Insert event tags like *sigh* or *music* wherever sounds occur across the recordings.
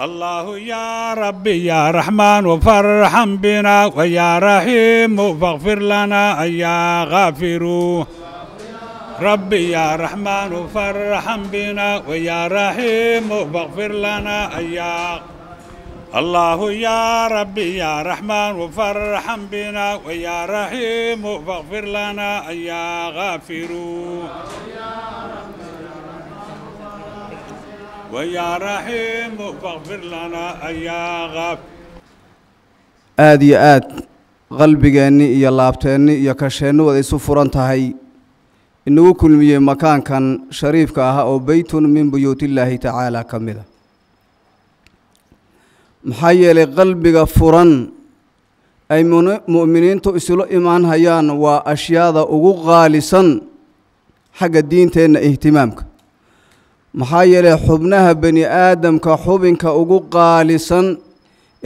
الله يا ربي يا رحمن وفرحم بنا ويا رحيم فاغفر لنا يا غافر ربي يا رحمن فرحم بنا ويا رحيم فاغفر لنا يا الله يا ربي يا رحمن وفرحم بنا ويا رحيم فاغفر لنا يا غافر ويا aad iyo aad qalbigeenni iyo laabteenni iyo kasheenni wada isu furan tahay inagu kulmiyey makaankan shariifka ah oo beytun min buyuutillaahi tacaalaa ka mid mida ah. maxaa yeelay qalbiga furan ay mu'miniintu isula imaanhayaan waa ashyaada ugu qaalisan xagga diinteenna ihtimaamka maxaa yeelay xubnaha bani aadamka xubinka ugu qaalisan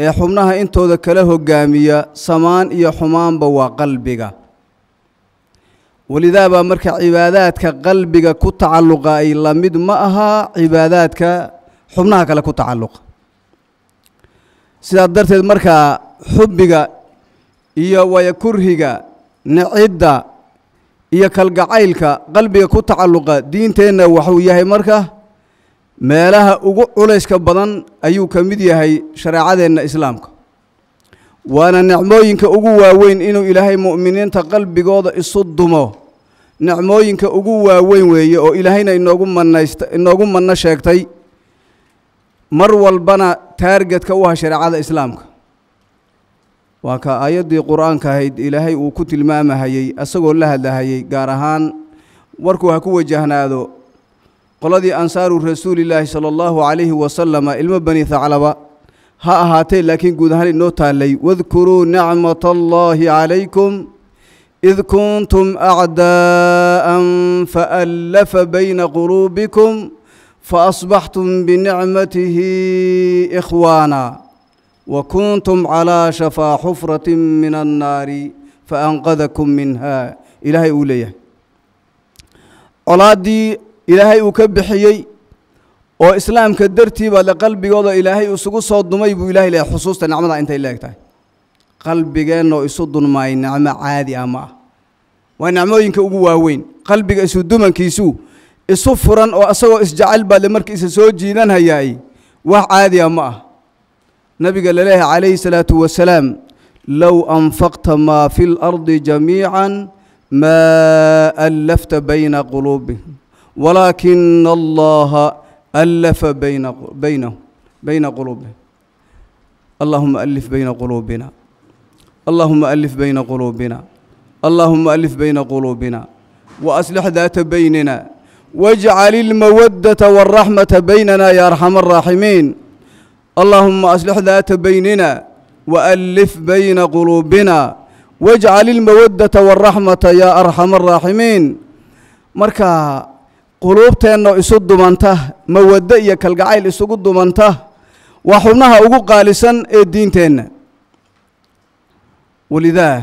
ee xubnaha intooda kala hogaamiya samaan iyo xumaanba waa qalbiga walidaabaa marka cibaadaadka qalbiga ku tacalluqa ay la mid ma aha cibaadaadka xubnaha kale ku tacalluqa sidaas darteed markaa xubbiga iyo wayakurhiga nicidda iyo kalgacaylka qalbiga ku tacalluqa diinteenna waxuu yahay marka meelaha ugu culayska badan ayuu ka mid yahay shareecadeenna islaamka waana nicmooyinka ugu waaweyn inuu ilaahay mu'miniinta qalbigooda isu dumo nicmooyinka ugu waaweyn weeye oo ilaahayna inoogu mannaysta inoogu manno sheegtay mar walbana taargetka u ah shareecada islaamka waa ka aayaddii qur-aanka ahayd ilaahay uu ku tilmaamahayey asagoo la hadlahayey gaar ahaan warkuu ha ku wajahnaado قلدي أنصار الرسول الله صلى الله عليه وسلم إلما بني ثعلبة ها أهاتي لكن قدهاني نوتا لي واذكروا نعمة الله عليكم إذ كنتم أعداء فألف بين قلوبكم فأصبحتم بنعمته إخوانا وكنتم على شفا حفرة من النار فأنقذكم منها إلهي أوليه أولادي ilaahay uu ka bixiyey oo islaamka dartii baa le qalbigooda ilaahay isugu soo dumay buu ilahay leehay xusuusta nicmada intay leeg tahay qalbigeennoo isu dunmaay nicmo caadi ah ma ah waa nicmooyinka ugu waaweyn qalbiga isu dumankiisu isu furan oo isagoo isjecel baa le markiisa soo jiidanhayaay wax caadi ah ma ah nabiga la leehay calayhi salaatu wasalaam low anfaqta maa fi اlardi jamiican maa allafta bayna quluubihim ولكن الله ألف بين بينه بين قلوبهم اللهم ألف بين قلوبنا اللهم ألف بين قلوبنا اللهم ألف بين قلوبنا وأصلح ذات بيننا واجعل المودة والرحمة بيننا يا أرحم الراحمين اللهم أصلح ذات بيننا وألف بين قلوبنا واجعل المودة والرحمة يا أرحم الراحمين مركا quluubteennoo isu dumanta mawaddo iyo kalgacayl isugu dumanta waa xubnaha ugu qaalisan ee diinteenna walidaa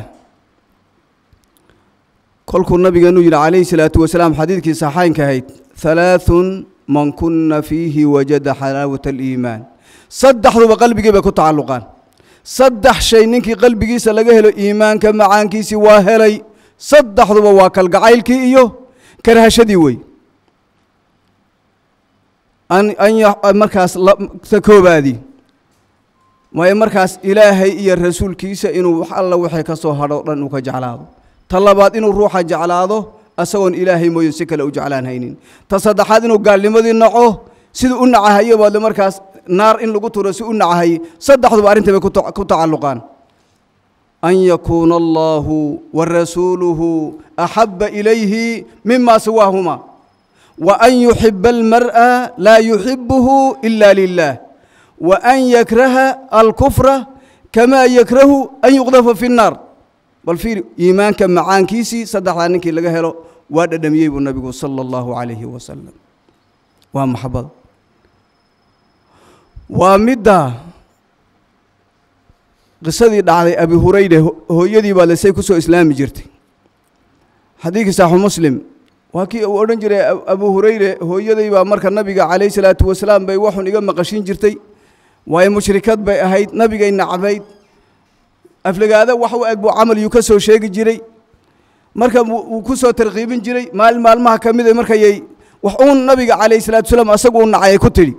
kolkuu nabigeenu yidhi calayhi salaatu wasalaam xadiidkii saxaynka ahayd halaathun man kunna fiihi wajada xalaawata aliimaan saddexduba qalbigii bay ku tacalluqaan saddex shay ninkii qalbigiisa laga helo iimaanka macaankiisii waa helay saddexduba waa kalgacaylkii iyo karhashadii wey markaas ta koobaadi waayo markaas ilaahay iyo rasuulkiisa inuu wax alla waxay ka soo hadho dhan uu ka jeclaado ta labaad inuu ruuxa jeclaado asagoon ilaahay mooye si kale u jeclaan haynin ta saddexaad inuu gaalnimadii naco siduu u nacahayo baadle markaas naar in lagu turo si u nacahay saddexduba bay ku tacalluqaan an yakuuna allaahu wa rasuuluhu axabba ilayhi mima siwaahumaa wan yuxiba almar'a laa yuxibuhu ila lilah wan يكره الكفر كما yakrahu أن yuqdafa في النار bal fiiri iimaanka macaankiisii saddexdaa ninkii laga helo waa dhadhamiyey buu nabigu sala الله عليه وسلم waa maxabada waa midda qisadii dhacday abi hurayra hooyadii baa lesay ku soo islaami jirtay xadiikii saaxu muslim waa kii uu odhan jiray abu hurayre hooyaday baa marka nabiga calayh salaatu wasalaam bay waxun iga maqashin jirtay waayo mushrikad bay ahayd nabigay nacbayd aflagaada wax u eg buu camal yuu ka soo sheegi jiray marka wuu ku soo tarkiibin jiray maalin maalmaha ka mid a markayay wax uun nabiga calayh salaatu wasalaam asagu u nacayay ku tidhi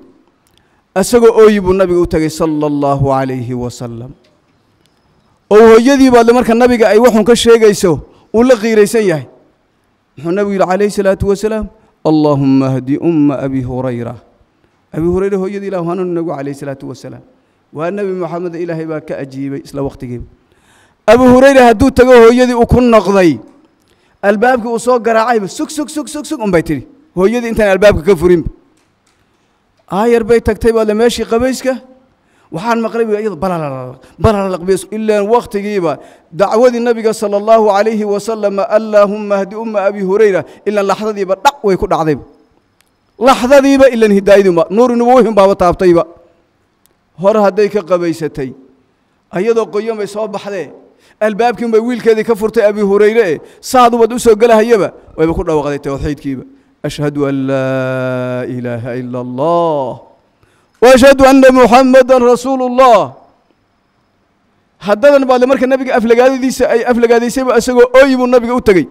asagoo ooyi buu nabiga u tegey sala allahu calayhi wasalam oo hooyadii baadle marka nabiga ay waxun ka sheegayso uu la qiiraysan yahay muxuu nabigu yidhi calayh salaatu wasalaam allaahuma hdi umma abi hurayra abi hurayra hooyadii ilah hanuun nagu calayh salaatu wasalaam waa nebi moxamed ilaahay baa ka ajiibay isla wakhtigiiba abu hurayra hadduu tago hooyadii uu ku noqday albaabkii uu soo garaacayba sug sug sug sug sug unbay tidhi hooyadii intaan albaabka ka furinba aayar bay tagtay baadle meeshii qabayska waxaan maqlay ilaan wakhtigiiba dacwadii nabiga sala allahu calayhi wasalam allaahumma hdi umma abi hurayra ilaan laxdadiiba dhac way ku dhacdayba laxdadiiba ilaan hidaayadiiba nuuri nubuuhin baaba taabtayba hore hadday ka qabaysatay ayadoo qoyan soo baxdee albaabkiin bay wiilkeedii ka furtay abi hurayre e saadubaad u soo gelahayaba wayba ku dhawaaqday tawxiidkiiba ashhadu an laa ilaaha ila allah washhadu anna muxamada rasuulu ullah haddadan baadle marka nabiga aflagaadadiisa ay aflagaadaysayba isagoo ooyi buu nabiga u tegey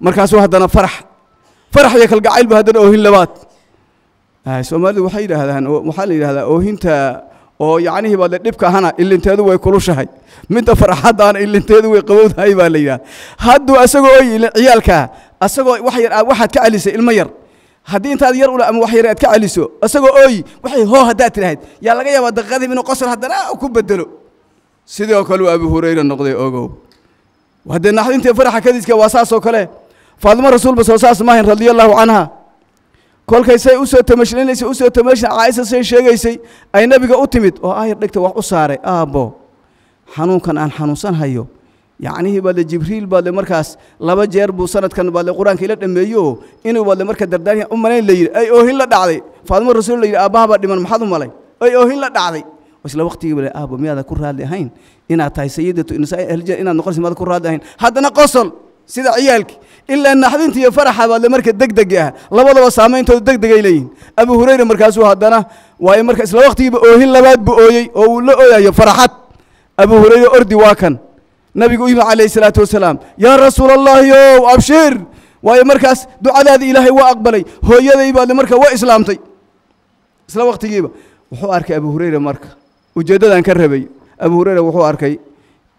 markaasuu haddana farax farax iyo kalgacayl ba haddana oohin labaad soomaalidu waxay yidhaahdaan waxaa la yidhahdaa oohinta oo yacnihii baadle dhibka ahana ilinteedu way kulushahay midda farxaddaana ilinteedu way qabowdahay baa la yidhahda hadduu asagoo ooyi ciyaalkaa asagoo wax yar waxaad ka celisay ilmo yar haddii intaad yar ula ama wax yar aad ka celiso isagoo ooyi waxay hoo haddaad tidhahayd yaa laga yaabaa daqiiqadib inuu qosol haddana ku bedelo sidoo kale uu abu hurayra noqday ogow haddee naxdintii faraxa kadiska waa saasoo kale faadimo rasuulba soo saas maahayn radia allaahu canha kolkay say u tamashlinaysay u soo caaisha say sheegaysay ay nebiga u timid oo ayar dhegta wax u saaray aabbo xanuunkan aan xanuunsan hayo yacnihii baa le jibriil baa le markaas laba jeer buu sanadkan baa le qur-aanka ila dhameeyo inuu baa le marka dardaarya u malayn la yidhi ay oohin la dhacday faadimo rasuul la yidhi aabbaha dhiman maxaad u malay ay oohin la dhacday isla waqtigii bale aabba miyaadan ku raalli ahayn inaad tahay sayidatu nisaa aljan inaad noqonaysa miyaad ku raalli ahayn haddana qosol sida ciyaalkii ilaa naxdinta iyo faraxa baa le marka degdeg ah labadaba saameyntooda degdegay leeyihin abu hurayra markaasuu haddana waayo marka isla waqtigiiba oohin labaad buu ooyey oo uu la ooyayo faraxad abu hurayra ordi waa kan nabigu u yimi calayhi salaatu wasalaam yaa rasuula allahi ow abshir waayo markaas ducadaadii ilaahay waa aqbalay hooyaday baad markaa waa islaamtay isla wakhtigiiba wuxuu arkay abu hureyre marka ujeeddadan ka rabay abu hureyre wuxuu arkay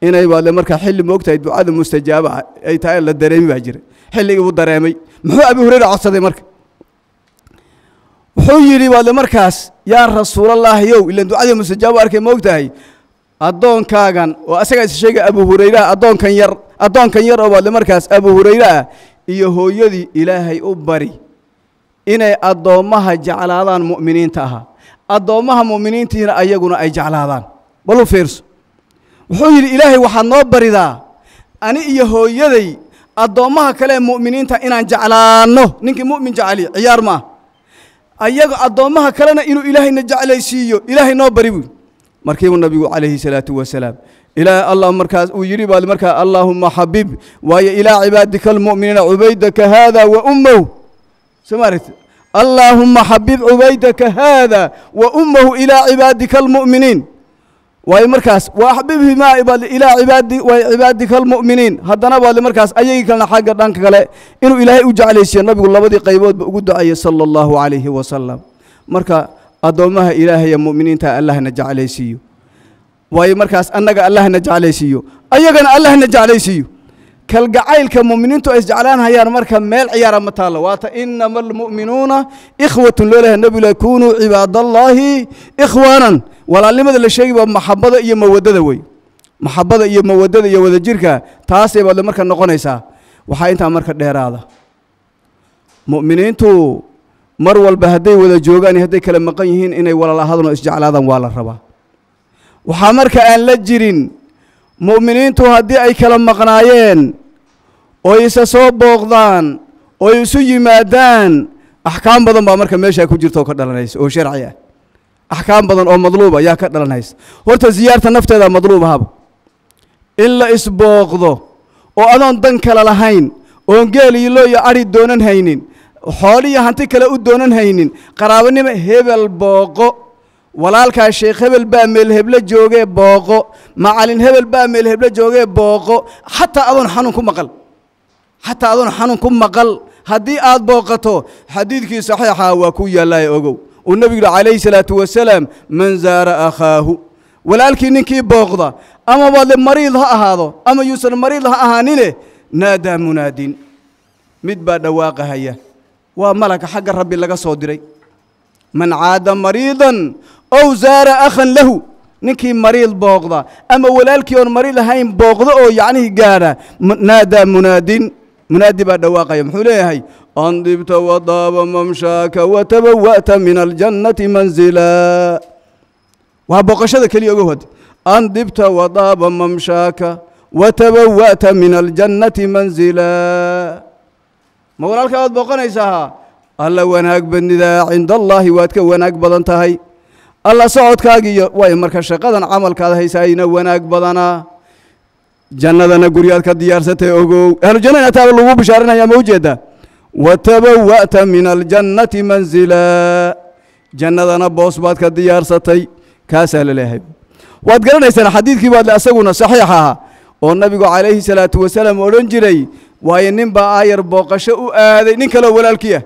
inay baadle markaa xilli moogtahay ducada mustajaaba ay tahay la dareemi baa jira xilligii buu dareemay muxuu abu hureyre codsaday marka wuxuu yidhi baadle markaas yaa rasuulallaahi ow ilan ducadii mustajaaba arkay moogtahay addoonkaagan oo asagaa is sheegay abu hurayraa addoonkan yar addoonkan yar oo baadle markaas abu hurayraa ah, iyo hooyadii ilaahay u bari inay addoommaha jeclaadaan mu'miniinta ahaa addoommaha mu'miniintiina ayaguna ay jeclaadaan balu fiirso wuxuu yidhi ilaahay waxaad noo baridaa ani iyo hooyaday addoommaha kale mu'miniinta inaan jeclaanno ninkii mu'min jeceliya ciyaar ma ah ayaga addoommaha kalena inuu ilaahayna jeclaysiiyo ilaahay noo bari buuyi markiibu nabigu calayhi salaatu wasalaam ilaa allah markaas uu yidhi baa markaa allaahuma xabib waayo ilaa cibaadika almu'miniina cubaydaka haada wa ummahu somaaragti allaahuma xabib cubaydaka haada wa ummahu ilaa cibaadika almu'miniin waayo markaas wa maa baad ilaa cibaadi wa cibaadika almu'miniin haddana baad markaas ayagii kalena xagga dhanka kale inuu ilaahay u jeclaysiiyo nabigu labadii qayboodba ugu ducayay sala allahu calayhi wasalam marka addoommaha ilaahay ee mu'miniinta allahna jeclaysiiyo waayo markaas annaga allahna jeclaysiiyo ayagana allahna jeclaysiiyo kalgacaylka mu'miniintu ay isjeclaan marka meel ciyaara ma taallo waata inama almu'minuuna ikhwatun loolaha nebila kunuu cibaadallaahi ikhwaanan walaalnimada la sheegi maxabada iyo mawaddada wey maxabada iyo mawaddada iyo wadajirka taasay baad marka noqonaysaa waxaa intaa marka dheeraada mu'miniintu mar walba hadday wada joogaan iyo hadday kala maqan yihiin inay walalahaadun oo isjeclaadaan waa la rabaa waxaa marka aan la jirin mu'miniintu haddii ay kala maqnaayeen oy isa soo booqdaan oy isu yimaadaan axkaam badan baa marka meeshaa ku jirta oo ka dhalanaysa oo sharci ah axkaam badan oo madluuba yaa ka dhalanaysa horta siyaarta nafteedaa madluub ahaba in la isbooqdo oo adoon dan kale lahayn oon geel iyo iyo adhi doonan haynin xooliyo hanti kale u doonan haynin qaraabonimo hebel booqo walaalkaa sheekh hebel baa meelheblo joogee booqo macalin hebel baa meelheblo joogee booqo xataa adoon xanuun ku maqal xataa adoon xanuun ku maqal haddii aad booqato xadiidkii saxiixa waa ku yaallaae ogow uu nebigu yihi calayhi salaatu wasalaam man zaara akhaahu walaalkii ninkii booqda ama waadle mariid ha ahaado ama yuusan mariid ha ahaanine naadaa munaadin mid baa dhawaaqahaya waa malaka xagga rabbi laga soo diray man caada mariidan ow zaara akhan lahu ninkii mariid booqda ama walaalkii oon mariid ahayn booqdo oo yacnihii gaadha naadaa munaadin munaadi baa dhawaaqaya muxuu leeyahay andibta wadaaba mamshaaka watabawa'ta min aljannati manzila waa booqashada keliya oga hod andibta wadaaba mamshaaka watabawa'ta min aljannati manzila ma walaalka waad booqanaysaa alla wanaag badnidaa cinda allaahi waad ka wanaag badan tahay alla socodkaagiiyo way marka shaqadan camalkaad haysaayna wanaag badanaa jannadana guryaad ka diyaarsatay ogow ahlujannana taaba lagu bishaarinaya ma ujeeddaa watabawa'ta min aljannati manzila jannadana boos baad ka diyaarsatay kaasaa la leehay waad garanaysaan xadiidkii baad le asaguna saxiix ahaa oo nabigu calayhi salaatu wasalaam odhan jiray waayo nin baa aayar booqasho u aaday nin kaleo walaalkiiah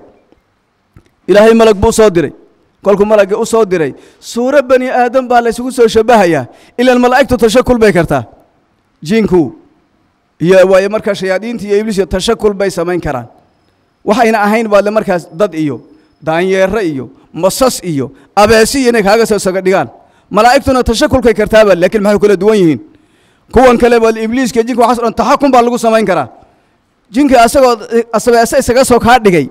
ilaahay malag buu soo diray kolkuu malagga u soo diray suuro bani aadam baa laysugu soo shabbahayaa ilaan malaa'igtu tashakul bay kartaa jiinku iyo waayo markaa shayaadiinta iyo ibliis iyo tashakul bay samayn karaan waxayna ahayn baadle markaas dad iyo daanyeere iyo masas iyo abeesiyo inay kaaga soo saga malaa'igtuna tashakulkay kartaaba laakiin maxay kula duwan yihiin kuwan kale baa ibliiska jinku waxaas o dhan baa lagu samayn karaa jinki asagoo asabeese isaga soo kaa dhigay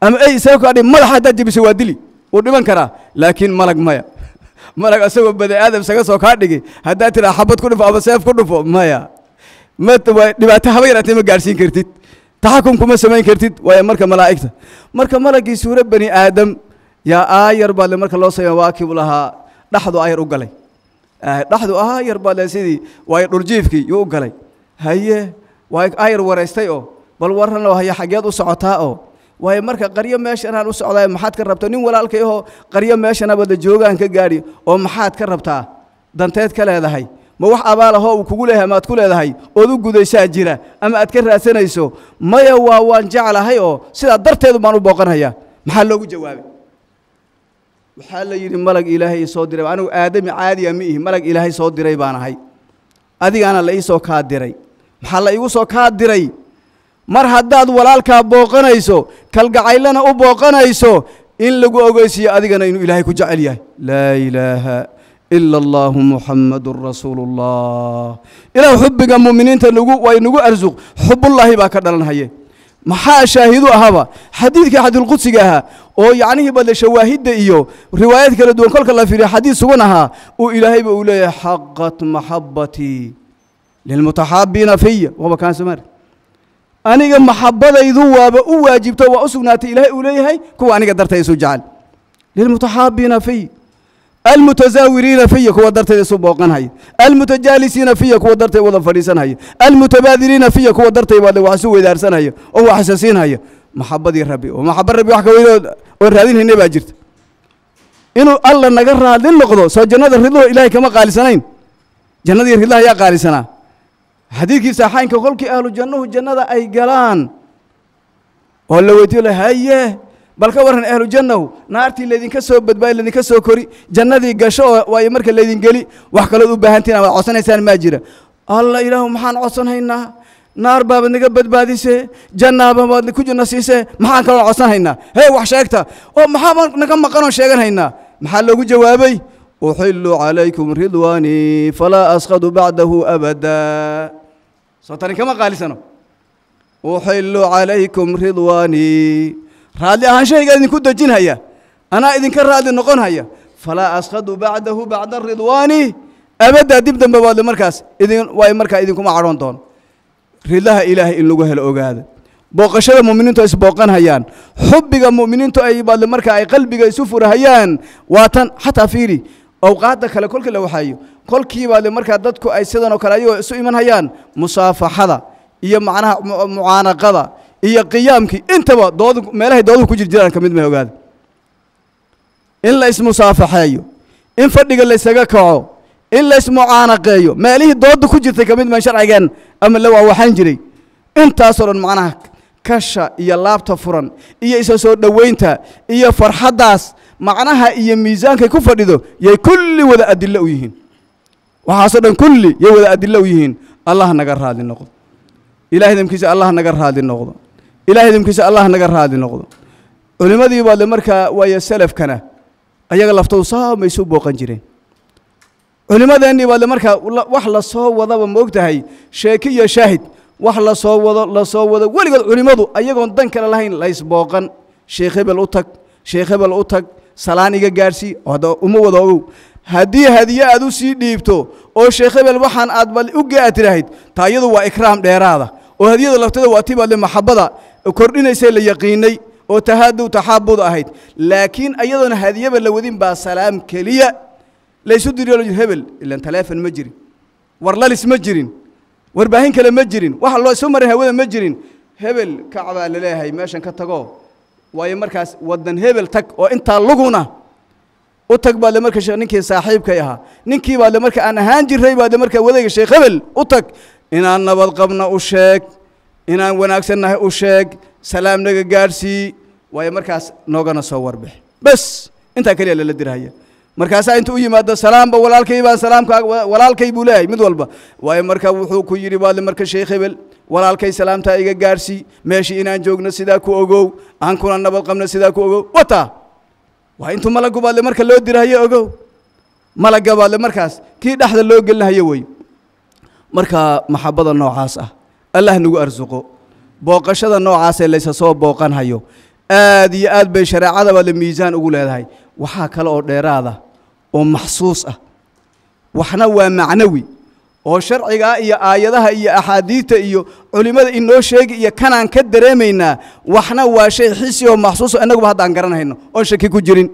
ama ey isaga kaa dhigay madaxa haddaad jebisa waa dili wuu dhiman karaa laakiin malag maya *laughs* malag asagoo bani aadam isaga soo kaa dhigay haddaad tidhaa xabad ku dhufo ama seef ku dhufo maya dhibaato haba yaraatay ma gaadhsiin kartid taxakum kuma samayn kartid waayo marka malaa'igta marka malaggii suuro bani aadam yaa aayar baa le marka loo samey waakibu lahaa dhaxdu ayar u galay dhaxdu aayar baa le sidii waayo dhurjiifkii yuu u galay haye waa ayar waraystay oo bal warran loo haya xaggeed u socotaa oo waayo marka qaryo meesha u socdaay maxaad ka rabta nin walaalkayahoo qaryo meeshanabada joogaan ka gaadhi oo maxaad ka rabtaa danteed ka leedahay ma wax abaalahoo uu kugu leeyahay maaad ku leedahay ood u gudaysaa jira ama aad ka raadsanayso maya waa waan jeclahay oo sidaa darteedu baan u booqanhayaa maxaa loogu jawaabay waxaa la yidhi malag ilaahay soo diray anigu aadami caadiya ma ihi malag ilaahay soo diray baan ahay adigaana la iisoo kaa diray maxaa la igu soo kaa diray mar haddaad walaalkaa booqanayso kalgacaylana u booqanayso in lagu ogeysiiyo adigana inuu ilaahay ku jecel yahay laa ilaaha ila allahu muxammadun rasuulu ullah ilaah xubbiga mu'miniinta nagu way nagu arsuq xubullaahi baa ka dhalanhaye maxaa shaahidu ahaba xadiidkii xadiidulqudsiga ahaa oo yacnihii badle shawaahidda iyo riwaayaad kala duwan kolka la fiiriya xadiid sugan ahaa uu ilaahayba uu leeyahay xaqat maxabatii lilmutaxaabiina fiya waba kaan somaali aniga maxabadaydu waaba u waajibto waa u sugnaatay ilaahay uu leeyahay kuwa aniga dartay isu jecel lilmutaxaabiina fiya almutasaawiriina fiya kuwa darteed isu booqanhaya almutajaalisiina fiya kuwa darteed wada fadhiisanhaya almutabaadiriina fiya kuwa darteed waad wax isu weydaarsanhaya oo wax isasiinhaya maxabadii rabbi oo maxaba rabbi wax ka weyn oon raadinhayna baa jirta inuu alla naga raadli noqdo soo jannada ridluhu ilaahay kama qaalisanayn jannadii ridlaha xadiidkii saaxaynka kolkii ahlu jannuhu jannada ay galaan oo la weydiyo la haye bal ka warran ahlu jannahu naartii laydinka soo badbaayo laydinka soo kori jannadii gasho oo waayo marka laydin geli wax kalood u baahantiin waad codsanaysaan maa jira alla ilaahu maxaan codsanaynaa naar baabad naga badbaadise jannaaba baad ku jirna siisee maxaan kaloo codsanhaynaa hee wax sheegta oo maxaabaa naga maqanoo sheeganhaynaa maxaa loogu jawaabay uxillu calaykum ridwaanii falaa asqadu bacdahu abadaa soo tani kama qaalisano uxillu calaykum ridwaanii raadli ahaanshahaygaa idinku dejinhaya anaa idinka raadli noqonhaya haya falaa asqadu bacdahu bacda ridwaani abaddaa dib dambe waadle markaas idin waay markaa idinkuma cadhoon doono ridlaha ilaahay in lagu helo ogaada booqashada muminiintu ay isbooqan hayaan xubiga muminiintu ay baadle markaa ay qalbiga isu furahayaan waa tan xataa fiiri awqaadda kale kolka la waxaayo kolkiibaa markaa dadku ay sidan sidanoo kale ayagoo isu imanhayaan musaafaxada iyo macnaha mucaanaqada iyo qiyaamkii intaba doodu meelahay doodu ku jirjiraan ka mid maha ogaada in la ismusaafaxeeyo in fadhiga laysaga kaco in laysmucaanaqeeyo meelihii dooda ku jirtay ka mid maha sharcigeen ama la waawaxaan jiray intaasoo dhan macnaha kasha iyo laabta furan iyo isa soo dhowaynta iyo farxaddaas macnaha iyo miisaankay ku fadhido yay kulli wada adilo u yihiin waxaasoo dhan kulli yay wada adilo u yihiin allah naga raadi noqdo ilahay idamkiisa allah naga raadi noqdo ilahay idamkiisa allah naga raadi noqdo culimmadii baade markaa waayo salafkana ayaga laftoodu saam booqan jireen culimmadeennii baade markaa wax lasoo wadaba moog tahay sheeki iyo shaahid wax la wado la wado weligood culimmadu ayagoon dan kale lahayn laysbooqan sheekh hebel u tag sheekh u tag salaan iga gaarsii uma wada ogow haddii hadiye aad u sii dhiibto oo sheekh hebel waxaan aad bal u aad tirahayd taa iyadu waa ikraam dheeraada oo hadiyada lafteeda waa tibaadle maxabada kordhinaysay la yaqiinay oo tahaadow taxaabud ahayd laakiin ayadoona hadiyaba la wadin baa salaam keliya laysu diriyo hebel ilan taleefon ma jirin warlalis ma jirin warbaahin kale ma jirin waxa loo isu marin hawada ma jirin hebel kacbaa laleeyahay meeshan ka tago waayo markaas wadan hebel tag oo intaa luguna u tag baa marka ninkii saaxiibkay ahaa ninkii baa marka aan ahaan jiray baa marka wadayga sheekh hebel u tag inaan nabad qabna u sheeg inaan wanaagsannahay u sheeg salaam naga gaadhsii waayo markaas noogana soo warbax bes intaa keliya lala dirhaya markaasaa inta u yimaado salaamba walaalkay baan salaamkaa walaalkay buu leeyahay mid walba waayo marka wuxuu ku yidhi baale marka sheekh hebel walaalkay salaamtaa iga gaarsii meeshii inaan joogno sidaa ku ogow aan kuna nabad qabno sidaa ku ogow wata waa intuu malaggubaadle marka loo dirahayo ogow malaggabaadle markaas kii dhexda loo gelinahayo wey marka maxabada noocaas ah allah nagu arsuqo booqashada noocaasee laysa soo booqanhayo aad iyo aad bay shareecadaba la miisaan ugu leedahay waxaa kale oo dheeraada oo maxsuus ah waxna waa macnawi oo sharcigaa iyo aayadaha iyo axaadiidta iyo culimmada inoo sheegi iyo kanaan ka dareemaynaa waxna waa shay xisi oo maxsuuso inaguba haddaan garanhayno oon shaki ku jirin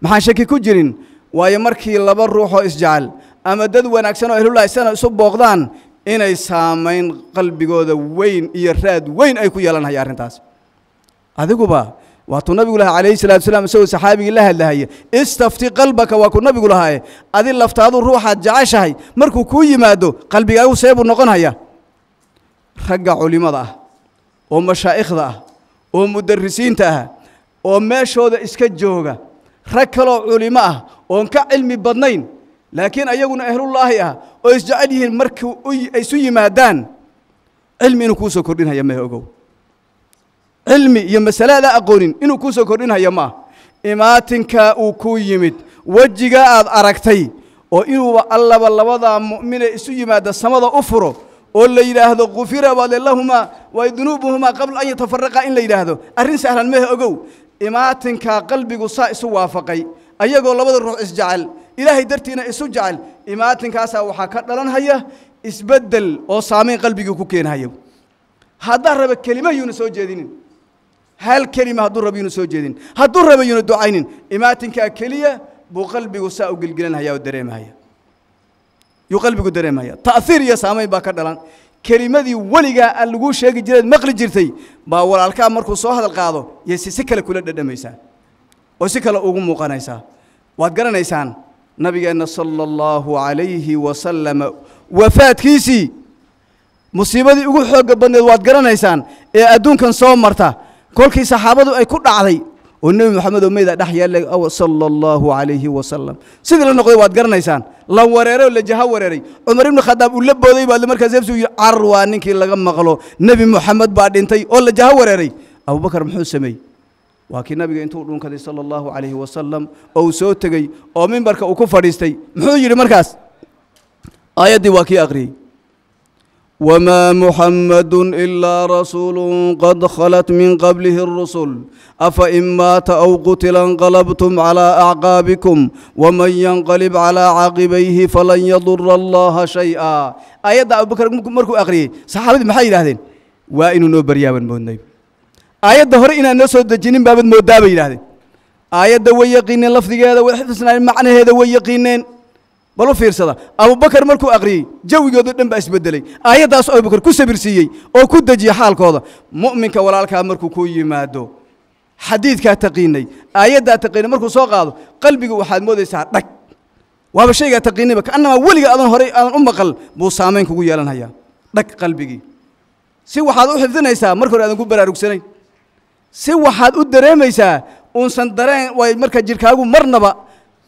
maxaan shaki ku jirin waayo markii laba ruuxoo isjecel ama dad wanaagsan oo ahlulahi sana isu booqdaan inay saamayn qalbigooda weyn iyo raad weyn ay ku yeelanhaya arrintaas adiguba waatuu nabigu lahaa calayhi salatu wasalaam isagoo saxaabigii la hadlahaya istafti qalbaka waa ku nabigu lahaaye adi laftaadu ruuxaad jeceshahay markuu kuu yimaado qalbigaagu see buu noqonhaya ragga culimmada ah oo mashaa'ikhda ah oo mudarisiinta ah oo meeshooda iska jooga rag kaloo culimo ah oon ka cilmi badnayn laakiin ayaguna ahlullaahi ah oo isjecel yihiin markuu aysu yimaadaan cilmi inuu kuu soo kordhinhaya meh ogow cilmi iyo masale adaa aqoonin inuu kuu soo kordhinhayo maaha imaatinkaa uu ku yimid wejigaa aad aragtay oo inuuba allaba labadaa mu'mine isu yimaada samada u furo oo la yidhaahdo kufira waade lahumaa way dunuubuhumaa qabla an yatafaraqaa in la yidhaahdo arrin sahlan mehe ogow imaatinkaa qalbigu saa isu waafaqay ayagoo labada ruux isjecel ilaahay dartiina isu jecel imaatinkaasaa waxaa ka dhalanhaya isbeddel oo saamayn qalbigii ku keenhayo haddaa raba kelima yuuna soo jeedinin hal kelima hadduu raba yunu soo jeedin hadduu raba yuna ducaynin imaatinkaa keliya buu qalbigu saa u gelgelinhaya oo dareemahaya yuu qalbigu dareemhaya ta'iir iyo saamayn baa ka dhalan kelimadii weligaa a laguu sheegi jireed maqli jirtay baa walaalkaa markuu soo hadal qaado yayse si kale kula dhadhamaysaa oo si kale ugu muuqanaysaa waad garanaysaan nabigeenna sala allahu alayhi wasalama wafaadkiisii musiibadii ugu xooga badneed waad garanaysaan ee adduunkan soo marta kolkii saxaabadu ay ku dhacday oo nebi moxamed oo mayda dhex yaallay sala allahu calayhi wasalam sidii la noqday waad garanaysaan la wareeray wareerayoo la jaha wareeray cumar ibnu khadaab uu la booday baa markaas efsu yidhi carar waa ninkii laga maqlo nebi moxamed baa dhintay oo la jaha wareeray abubakar muxuu sameeyey waa kii nabiga intuu dhunkaday sala allahu calayhi wasalam oo uu soo tegey oo mimbarka uu ku fadhiistay muxuu yidhi markaas aayaddii waa kii akhriyey وما محمد الا رسول قد خلت من قبله الرسل افان مات او قتل انقلبتم على اعقابكم ومن ينقلب على عقبيه فلن يضر الله شيئا ايد ابو بكر مركو اقري صحابتي ما يراهدين وا انو نو بريابن مودني ايد هور ان انا سو دجينين بابد مودا بيراهدين ايد ويقين لفظيهدا وحفظنا معناheeda ويقينين bal u fiirsada abubakar markuu aqriyey jawigoodao dhan baa isbedeley aayaddaasoo abubakar ku sabirsiiyey oo ku dejiye xaalkooda mu'minka walaalkaa markuu ku yimaado xadiidkaa taqiinay aayaddaa taqiinay markuu soo qaado qalbiga waxaad moodaysaa dhag waaba shaygaa taqiinayba kaannamaa weliga aadan horay aadan u maqal buu saamayn kugu yeelanhayaa dhag qalbigii si waxaad u xifdinaysaa marka hore aadan ku baraarugsanayn si waxaad u dareemaysaa uunsan dareen way marka jidhkaagu marnaba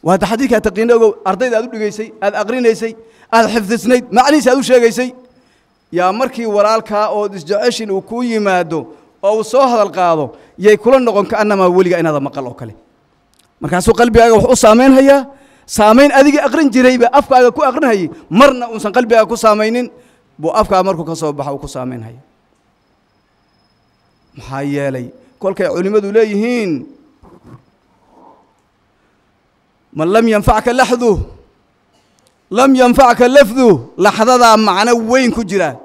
waadda xadiidka ad ogow ardayda aad u dhigaysay aad aqrinaysay aad xifdisnayd macnihiisa aad u sheegaysay yaa markii walaalkaa ood isjeceshin uu kuu yimaado oo uu soo hadal qaado yay kula noqon kaannamaa weliga inaada maqal oo kale markaasuu qalbigaaga wax u saamaynhayaa saamayn adigii aqrin jirayba afkaaga ku aqrinhayay marna uusan qalbigaaga ku saamaynin buu afkaa markuu ka soo baxa uu ku saamaynhaya maxaa yeelay kolkay culimmadu leeyihiin man lam yanfacka laxdu lam yanfacka lafdu laxdadaa macno weyn ku jira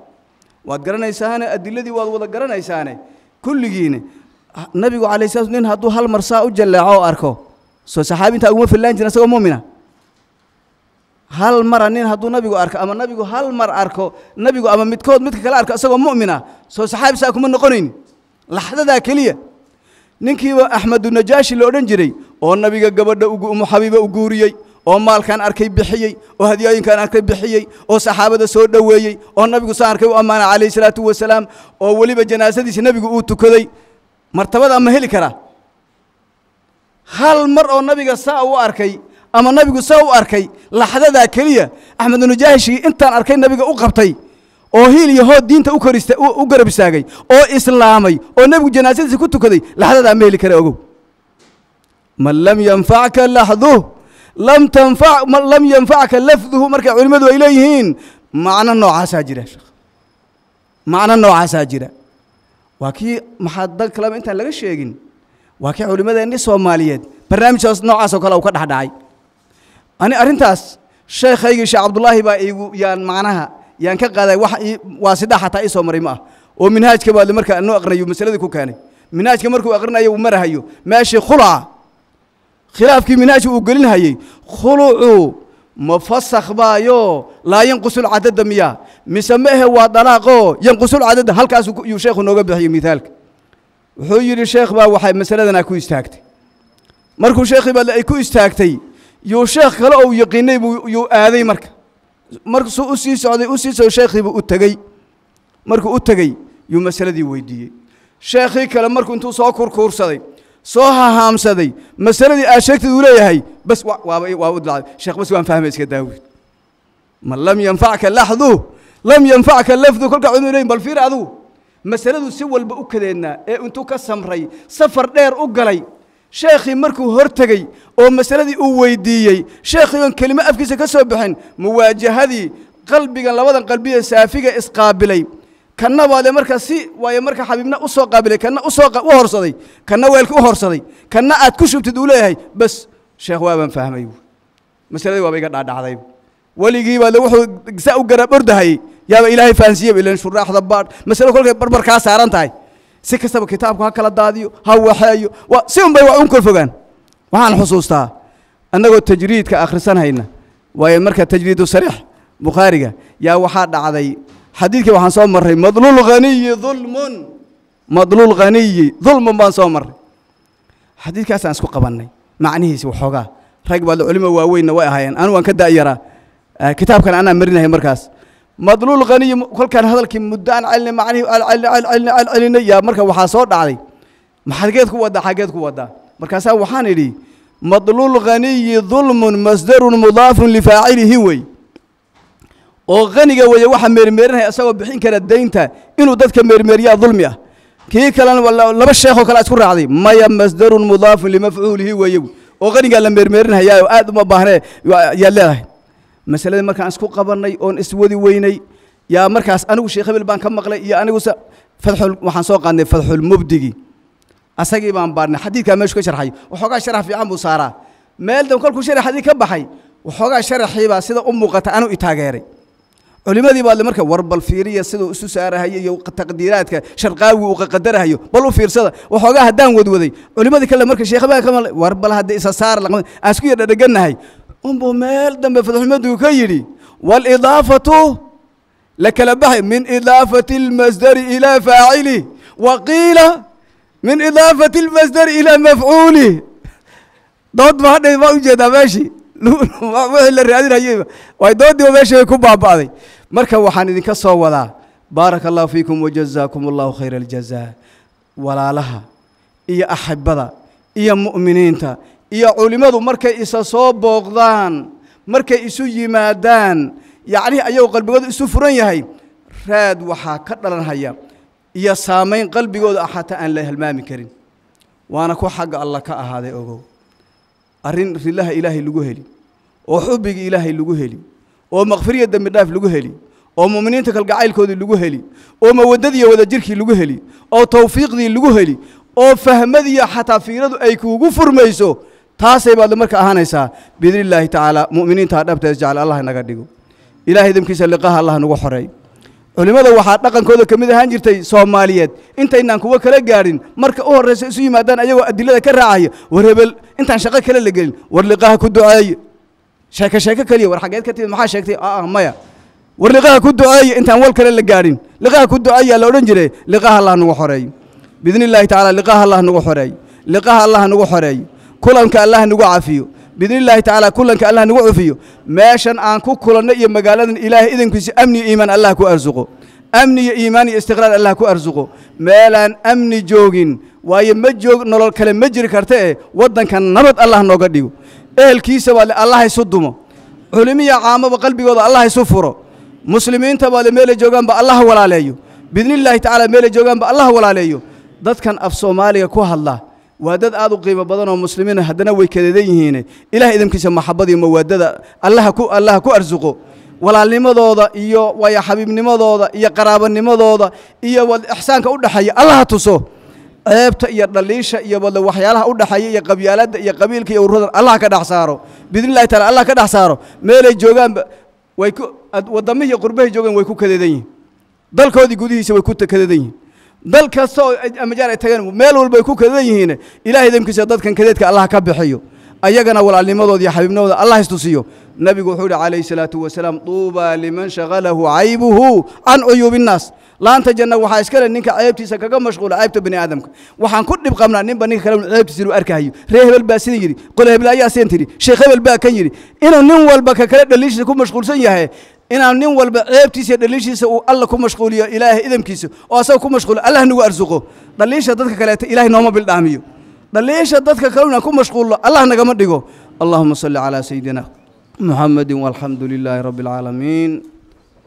waad garanaysaane adiladii waad wada garanaysaane kulligiina nabigu alay sla nin hadduu hal mar saa u jalleeco oo arko soo saxaabintaa uguma fillaan jirin isagoo muumina hal mara nin hadduu nabigu arko ama nabigu hal mar arko nabigu ama midkood midka kale arko isagoo mu'mina soo saxaabi kuma noqonayn laxdadaa keliya ninkiiba axmedunajaashi la odhan jiray oo nabiga gabadha xabiiba u guuriyey oo maalkaan arkay bixiyey oo hadyooyinkaan arkay bixiyey oo saxaabada soo dhoweeyey oo nabigu saa arkay u ammaana calayhi salaatu wasalaam oo weliba janaasadiisa nebigu uu tukaday martabadaa ma heli karaa hal mar oo nabiga saa u arkay ama nabigu saa u arkay laxdadaa keliya axmednujaahishii intaan arkay nabiga u qabtay oo hiil iyo hood diinta u garab istaagay oo islaamay oo nebigu janaasadiisa ku tukaday laxdadaa ma heli kara ogow man lam yanfacka laxduh lam tanfac lam yanfacka lafduhu marka culimmadu ay leeyihiin macno noocaasaa jira sheekh macno noocaasaa jira waa kii maxaa dal kaleba intaan laga sheegin waa kii culimmadeennii soomaaliyeed barnaamijkaas noocaasoo kale uu ka dhexdhacay ani arrintaas sheekhaygii sheekh cabdullaahi baa iigu yaan macnaha yaan ka qaaday wax waa siddex xataa ii maray ma ah oo minhaajka baadle marka noo aqrinayo masaladii ku keenay minhaajka markuu aqrinayo uu marahayo meeshii khulaa khilaafkii minaaji uu gelinhayey khulucu ma fasakh baayo laa yanqusulcadada miya mise ma ahe waa dhalaaqo yanqusulcadada halkaas yuu sheekhu nooga bixiyey miaalka wuxuu yidhi sheekh baa waxay masaladana ku istaagtay markuu sheekhii baadle ay ku istaagtay yuu sheekh kale ou yaqiinay buu yuu aaday marka markasuu u socday u sii socday sheekhiibuu u tegey markuu u tegey yuu masaladii weydiiyey sheekhii kale markuu intuu soo kurkuursaday soo hahaamsaday masaladii aad sheegtid uu leeyahay bas waaba u sheekh bas waan fahmay iska daawid ma lam yanfacka laxdu lam yanfacka lafdu kolka cudmu leyin bal fiir adugu masaladuu si walba u kadeennaa ee intuu ka samray safar dheer u galay sheekhii markuu hor tegey oo masaladii uu weyddiiyey sheekhii oon kelimo afkiisa ka soo bixin muwaajahadii qalbigan labadan qalbiye saafiga isqaabilay kanna baade markaa si waayo marka xabiibna u soo qaabilay kana usoo u horsaday kanna weelka u horsaday kanna aad ku shubtid uu leeyahay bas sheekh waabaan fahmay masaladii waaba iga dhaadhacday weligiibaa de wuxuu sa u garab ordahayey yaaba ilaahay fahansiiyaba ilan shuraaxda baadh masalo kolkay barbarkaa saaran tahay si kastaba kitaabku ha kala daadiyo ha waxeeyo si unbay wax un kor fogaan waxaan xusuustaa annagoo tajriidka akhrisanhayna waayo marka tajriidu sariix bukhaariga yaa waxaa dhacday xadiidkii waxaan soo marray madluul haniyi dulmun madluul haniyi dulmun baan soo marray xadiidkaasaan isku qabannay macnihiisi waxoogaa rag baad culimo waaweynna way ahaayeen anu waan ka da'yaraa kitaabkan anaa marinahay markaas madluul haniyi kolkaan hadalkii muddo aan macnihii aan oo haniga weeye waxaa meermeerinaya isagoo bixin kara daynta inuu dadka meermeeriyaa dulmi ah kii kalena laba sheekoo kale isku raacday maya masdarun mudaafun limafcuulihi weeyagu oo hanigaa la meermeerinhayaa oo aad uma baahnee yaa leedahay masaladii markaan isku qabannay oon iswadi weynay yaa markaas anigu sheekh hibil baan ka maqlay iyo aniguse fadxul waxaan soo qaadnay fadxulmubdigi asagii baan baarnay xadiidkaa meeshu ka sharxay waxoogaa sharax fiican buu saaraa meel dam kolkuu sharaxadii ka baxay waxoogaa sharaxiibaa sida u muuqata anu i taageeray culimadii baa marka war fiiriya siduu isu saarahayo iyo taqdiiraadka sharqaawi uu qadarahayo bal u fiirsada waxoogaa haddaan wadwaday culimadii kale marka sheekh baan ka malay hadda isa saar laqma asku yadha dheganahay unbu meel dambe fadaxumadu ka yidhi walidaafatu la kala baxay min idaafati almasdari ilaa faacili wa qiila min idaafati almasdari ilaa mafcuuli dood ba hadhay waa u meeshii wixii la raadinayeyba waay doodiiba meeshii bay ku baaba'day marka waxaan idinka soo wadaa baaraka allahu fiikum wa jazaakum allahu khayra aljazaa walaalaha iyo axibada iyo mu'miniinta iyo culimmadu markay isa soo booqdaan markay isu yimaadaan yacnii ayagu qalbigoodu isu furan yahay raad waxaa ka dhalanhaya iyo saamayn qalbigooda ah xataa aan la halmaami karin waana ku xagga alla ka ahaaday ogow arrin rilaha ilaahay lagu heli oo xubbiga ilaahay lagu heli oo makfiriya dembi dhaaf lagu heli oo mu'miniinta kalgacaylkoodii lagu heli oo mawaddadiiyo wadajirkii lagu heli oo tawfiiqdii lagu heli oo fahmadiiyo xataa fiiradu ay kuugu furmayso taasay baad marka ahaanaysaa biidni illaahi tacaala muminiinta dhabtees jecel allah naga dhigo ilaahay damkiisa liqaha allah nagu xoreey culimmada waxaa dhaqankooda ka mid ahaan jirtay soomaaliyeed intaynaan kuwa kala gaadhin marka u horraysa isu yimaadaan ayagoo adilada ka raacaya war hebel intaan shaqo kale la gelin war liqaha ku ducaaye sheeko sheeko keliya war xageed ka timid maxaa sheegtay aa maya war liqaha ku ducaaye intaan wal kale la gaadhin liqaha ku ducaayaa la odhan jiray liqaha allah nagu xoreeyo biidn illaahi tacaala liqaha allah nagu xoreeyo liqaha allah nagu xoreeyo kulanka allah nagu cafiyo biidni illaahi tacaala kulanka allah nagu cufiyo meeshan aan ku kulanno iyo magaaladan ilaahay idankiisa amni iyo iimaan allah ku arsuqo amni iyo iimaan iyo istiqraar allah ku arsuqo meelaan amni joogin waayo ma joog nolol kale ma jiri kartae waddankan nabad allah nooga dhigo ehelkiisa baa le allah isu dumo culimiya caamaba qalbigooda allah isu furo muslimiinta baa le meelay joogaanba allah walaaleeyo biidnillaahi tacaala meelay joogaanba allah walaaleeyo dadkan af soomaaliga ku hadla waa dad aad u qiimo badan oo muslimiin haddana way kadeedan yihiine ilaah idamkiisa maxabad iyo mawaadada allaha ku arsuqo walaalnimadooda iyo waayo xabiibnimadooda iyo qaraabanimadooda iyo ixsaanka u dhexeeya allaha tuso ceebta iyo dhaliisha iyo badle waxyaalaha u dhexeeya iyo qabyaaladda iyo qabiilka iyo ururada allah ka dhex saaro biidnillahi taala allah ka dhex saaro meelay joogaanba way ku waddamihii iyo qurbahay joogaan way ku kadeedan yihin dalkoodii gudihiisa way ku kadeedan yihin dal kasta oo amajaan ay tageen meel walba ay ku kadeedan yihiin ilaahay demkiisa dadkan kadeedka allah ka bixiyo ayagana walaalnimadooda iyo xabiibnimadooda allah istusiyo nabigu wuxuu yidhi calayhi salaatu wasalaam duubaa liman shaqalahu caybuhu an cuyuubinnaas laanta janna waxaa iskale ninka ceebtiisa kaga mashquula ceebta bani aadamka waxaan ku dhib qabnaa ninba ninka kale ceebtiisa inuu arkahayo reer hebel baa sidan yidhi qole hebel ayaa sidan tidhi sheekh hebel baa kan yidhi inuu nin walba ka kale dhaliishiisa ku mashquulsan yahay inaan nin walba ceebtiisa dhaliishiisa uu alla ku mashquuliyo ilaahay idamkiisa oo asaga ku mashquulo allah nagu arsuqo dhaliisha dadka kaleeta ilahay nooma bildhaamiyo dhaliisha dadka kalena ku mashquullo allah nagama dhigo allahuma salli calaa sayidina muxamedin walxamdu lilaahi rabbi alcaalamiin